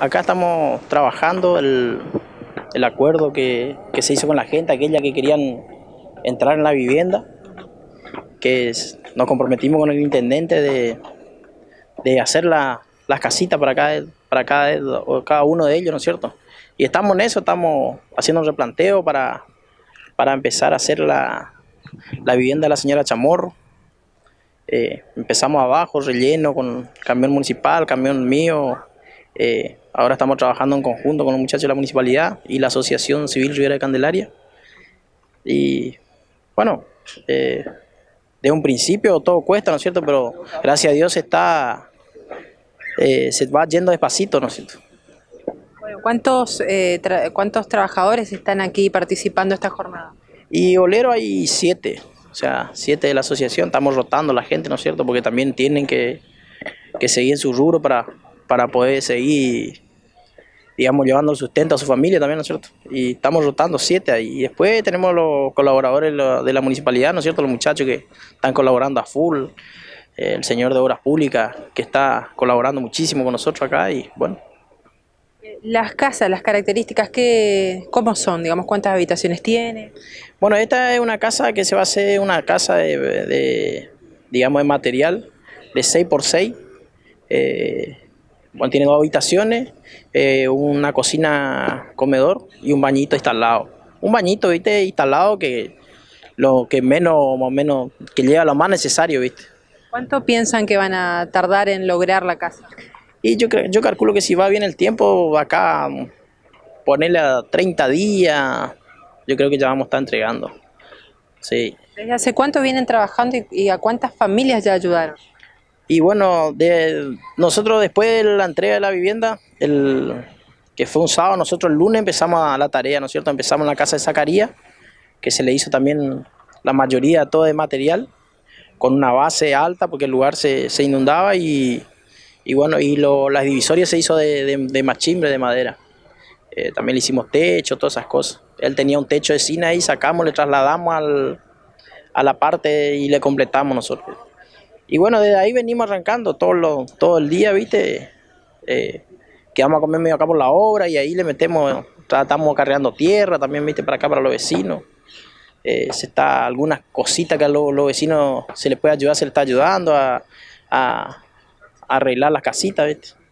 Acá estamos trabajando el, acuerdo que, se hizo con la gente, aquella que querían entrar en la vivienda, que nos comprometimos con el intendente de, hacer las casitas para cada, para cada, uno de ellos, ¿no es cierto? Y estamos en eso, estamos haciendo un replanteo para, para empezar a hacer la, vivienda de la señora Chamorro. Eh, empezamos abajo, relleno con camión municipal, camión mío, eh, ahora estamos trabajando en conjunto con los muchachos de la municipalidad y la Asociación Civil Riviera de Candelaria. Y bueno, eh, de un principio todo cuesta, ¿no es cierto? Pero gracias a Dios está, eh, se va yendo despacito, ¿no es cierto? ¿cuántos, eh, ¿cuántos trabajadores están aquí participando esta jornada? Y Olero hay siete, o sea, siete de la asociación, estamos rotando la gente, ¿no es cierto? Porque también tienen que, que seguir en su rubro para, para poder seguir, digamos, llevando el sustento a su familia también, ¿no es cierto? Y estamos rotando siete ahí. Y después tenemos los colaboradores de la municipalidad, ¿no es cierto? Los muchachos que están colaborando a full, el señor de Obras Públicas que está colaborando muchísimo con nosotros acá y bueno. Las casas, las características, que, ¿cómo son? Digamos, ¿cuántas habitaciones tiene? Bueno, esta es una casa que se va a hacer una casa de, digamos, de material de 6x6 tiene dos habitaciones, eh, una cocina, comedor y un bañito instalado. Un bañito, viste, instalado que lo que menos, menos, que lleva lo más necesario, viste. ¿Cuánto piensan que van a tardar en lograr la casa? Y yo, creo, yo calculo que si va bien el tiempo, acá ponerle a 30 días, yo creo que ya vamos a estar entregando. Sí. ¿Desde hace cuánto vienen trabajando y a cuántas familias ya ayudaron? Y bueno, nosotros después de la entrega de la vivienda, que fue un sábado, nosotros el lunes empezamos a la tarea, ¿no es cierto? Empezamos en la casa de Zacarías, que se le hizo también la mayoría todo de material, con una base alta porque el lugar se, inundaba y, bueno, y las divisorias se hizo de, de, machimbre, de madera. Eh, también le hicimos techo, todas esas cosas. Él tenía un techo de cine ahí, sacamos, le trasladamos a la parte y le completamos nosotros. Y bueno, desde ahí venimos arrancando todo, lo, todo el día, ¿viste? Eh, que vamos a comer medio acá por la obra y ahí le metemos, tratamos carreando tierra también, ¿viste? Para acá, para los vecinos. Eh, se está, algunas cositas que a los, vecinos se les puede ayudar, se les está ayudando a arreglar las casitas, ¿viste?